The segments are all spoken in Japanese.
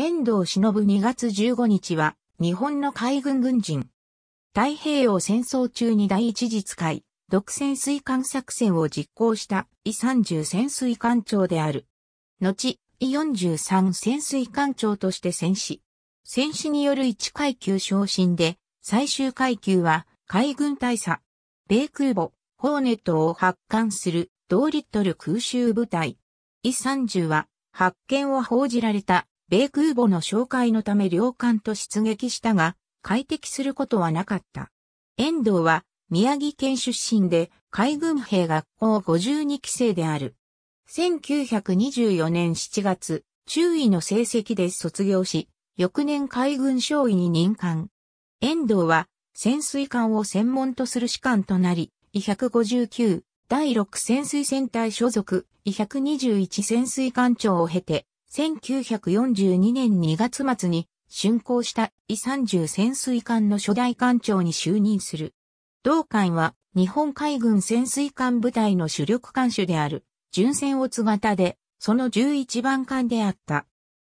遠藤忍2月15日は、日本の海軍軍人。太平洋戦争中に第一次使い、独占水艦作戦を実行したイ30潜水艦長である。後、イ43潜水艦長として戦死。戦死による1階級昇進で、最終階級は海軍大佐。米空母、ホーネットを発艦する同リットル空襲部隊。イ30は発見を報じられた米空母の紹介のため両艦と出撃したが、快適することはなかった。遠藤は宮城県出身で海軍兵学校52期生である。1924年7月、中尉の成績で卒業し、翌年海軍少尉に任官。遠藤は潜水艦を専門とする士官となり、E159 第6潜水戦隊所属、E121 潜水艦長を経て、1942年2月末に竣工したイ30潜水艦の初代艦長に就任する。同艦は日本海軍潜水艦部隊の主力艦種である巡戦オツ型で、その11番艦であった。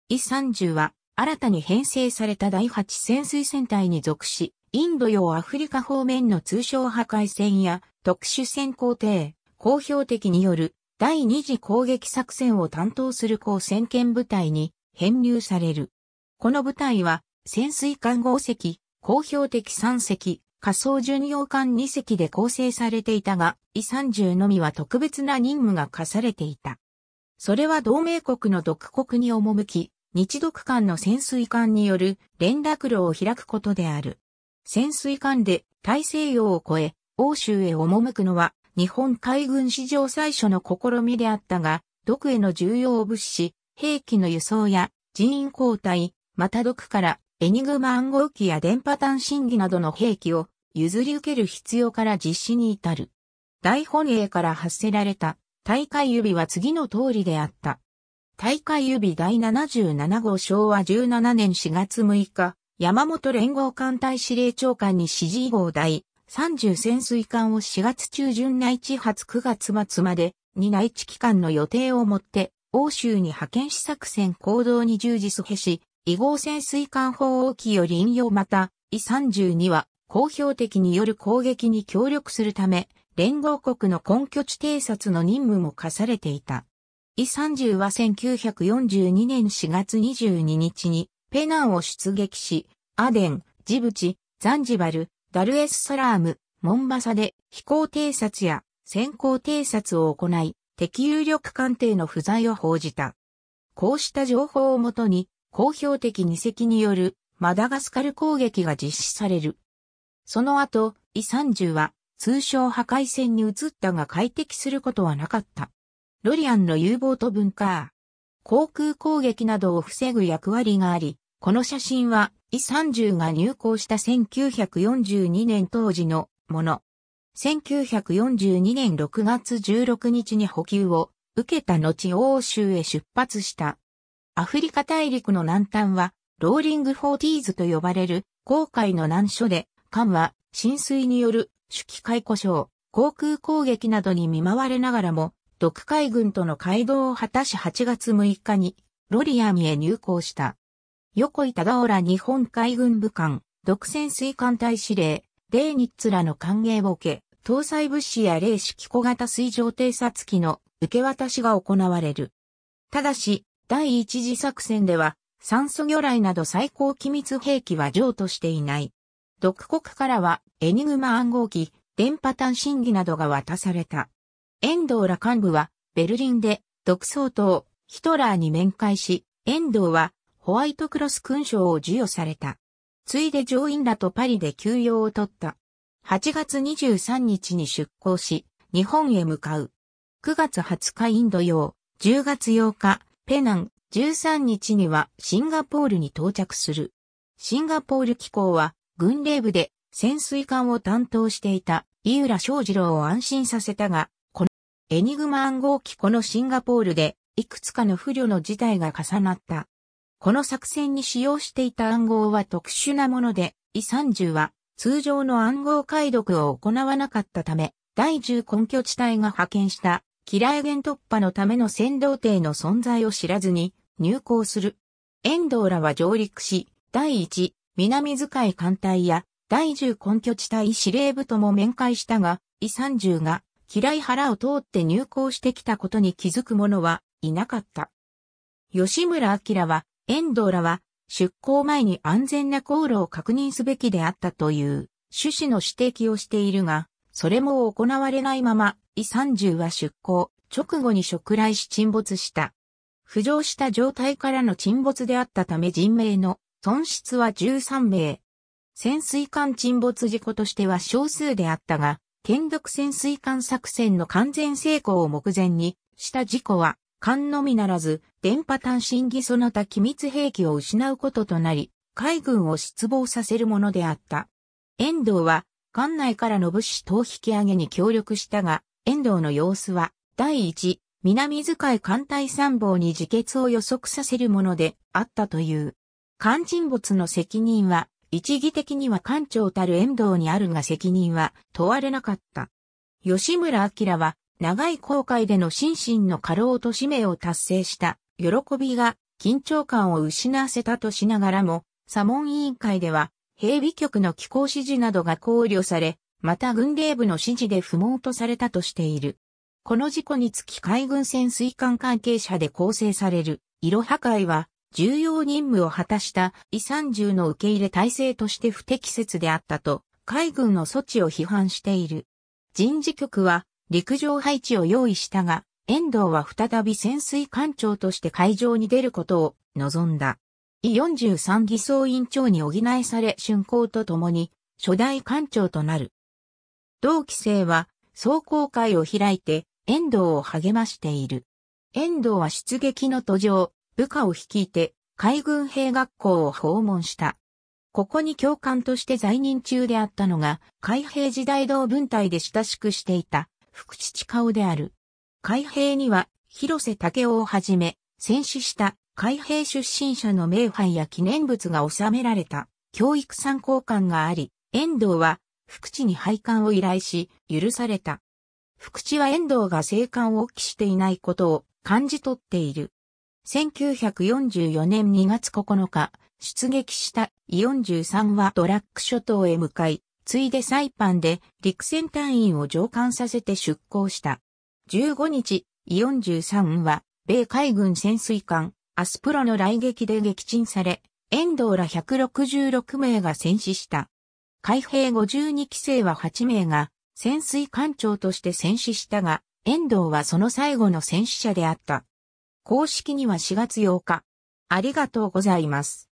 イ30は新たに編成された第8潜水船隊に属し、インド洋アフリカ方面の通商破壊船や特殊潜航艇、公表的による第二次攻撃作戦を担当する高戦艦部隊に編入される。この部隊は潜水艦5隻、公表的3隻、仮想巡洋艦2隻で構成されていたが、E30 のみは特別な任務が課されていた。それは同盟国の独国に赴き、日独間の潜水艦による連絡路を開くことである。潜水艦で大西洋を越え、欧州へ赴くのは日本海軍史上最初の試みであったが、毒への重要物資、兵器の輸送や人員交代、また毒からエニグマ暗号機や電波単信議などの兵器を譲り受ける必要から実施に至る。大本営から発せられた大会指は次の通りであった。大会指第77号昭和17年4月6日、山本連合艦隊司令長官に指示号第30潜水艦を4月中旬内地発9月末までに内地期間の予定をもって欧州に派遣し作戦行動に従事すへし、異合潜水艦砲を機より引用また、イ32は公表的による攻撃に協力するため、連合国の根拠地偵察の任務も課されていた。イ30は1942年4月22日にペナンを出撃し、アデン、ジブチ、ザンジバル、ダルエスサラーム、モンバサで飛行偵察や先行偵察を行い、敵有力艦艇の不在を報じた。こうした情報をもとに、公表的二隻によるマダガスカル攻撃が実施される。その後、イ30は通称破壊戦に移ったが快適することはなかった。ロリアンの U ボート文化、航空攻撃などを防ぐ役割があり、この写真はイ30が入港した1942年当時のもの。1942年6月16日に補給を受けた後欧州へ出発した。アフリカ大陸の南端はローリングフォーティーズと呼ばれる航海の難所で、艦は浸水による主機械故障、航空攻撃などに見舞われながらも、独海軍との会合を果たし8月6日にロリアミへ入港した。横井忠ら日本海軍武官、独占水艦隊司令、デーニッツらの歓迎を受け、搭載物資や霊式小型水上偵察機の受け渡しが行われる。ただし、第一次作戦では、酸素魚雷など最高機密兵器は譲渡していない。独国からは、エニグマ暗号機、電波探信機などが渡された。遠藤ら幹部は、ベルリンで、独総統、ヒトラーに面会し、遠藤は、ホワイトクロス勲章を授与された。ついで上院らとパリで休養を取った。8月23日に出港し、日本へ向かう。9月20日インド洋、10月8日、ペナン、13日にはシンガポールに到着する。シンガポール機構は、軍令部で潜水艦を担当していた井浦翔二郎を安心させたが、このエニグマ暗号機このシンガポールで、いくつかの不慮の事態が重なった。この作戦に使用していた暗号は特殊なもので、E30 は通常の暗号解読を行わなかったため、第10根拠地帯が派遣した、キ機ゲ原突破のための先導艇の存在を知らずに入港する。遠藤らは上陸し、第1、南遣艦隊や、第10根拠地帯司令部とも面会したが、E30 が、キライ。原を通って入港してきたことに気づく者はいなかった。吉村明は、遠藤らは出港前に安全な航路を確認すべきであったという趣旨の指摘をしているが、それも行われないまま、イ30は出港、直後に触来し沈没した。浮上した状態からの沈没であったため人命の損失は13名。潜水艦沈没事故としては少数であったが、権力潜水艦作戦の完全成功を目前にした事故は艦のみならず、電波単身儀その他機密兵器を失うこととなり、海軍を失望させるものであった。遠藤は、艦内からの物資等引き上げに協力したが、遠藤の様子は、第一、南遣い艦隊参謀に自決を予測させるものであったという。艦沈没の責任は、一義的には艦長たる遠藤にあるが責任は問われなかった。吉村明は長い航海での心身の過労と使命を達成した喜びが緊張感を失わせたとしながらも、サモン委員会では兵備局の機構指示などが考慮され、また軍令部の指示で不問とされたとしている。この事故につき海軍潜水艦関係者で構成される、色破壊は、重要任務を果たしたイジュの受け入れ体制として不適切であったと、海軍の措置を批判している。人事局は、陸上配置を用意したが、遠藤は再び潜水艦長として海上に出ることを望んだ。E43 偽装委員長に補いされ竣工とともに初代艦長となる。同期生は壮行会を開いて遠藤を励ましている。遠藤は出撃の途上、部下を率いて海軍兵学校を訪問した。ここに教官として在任中であったのが、海兵時代同文隊で親しくしていた福父顔である。海兵には、広瀬武雄をはじめ、戦死した海兵出身者の名牌や記念物が収められた教育参考官があり、遠藤は福地に配管を依頼し、許された。福地は遠藤が生還を期していないことを感じ取っている。1944年2月9日、出撃したイ1 3はドラッグ諸島へ向かい、次いでサイパンで陸戦隊員を上官させて出港した。15日、イオン13は、米海軍潜水艦、アスプロの来撃で撃沈され、遠藤ら166名が戦死した。海兵52期生は8名が、潜水艦長として戦死したが、遠藤はその最後の戦死者であった。公式には4月8日。ありがとうございます。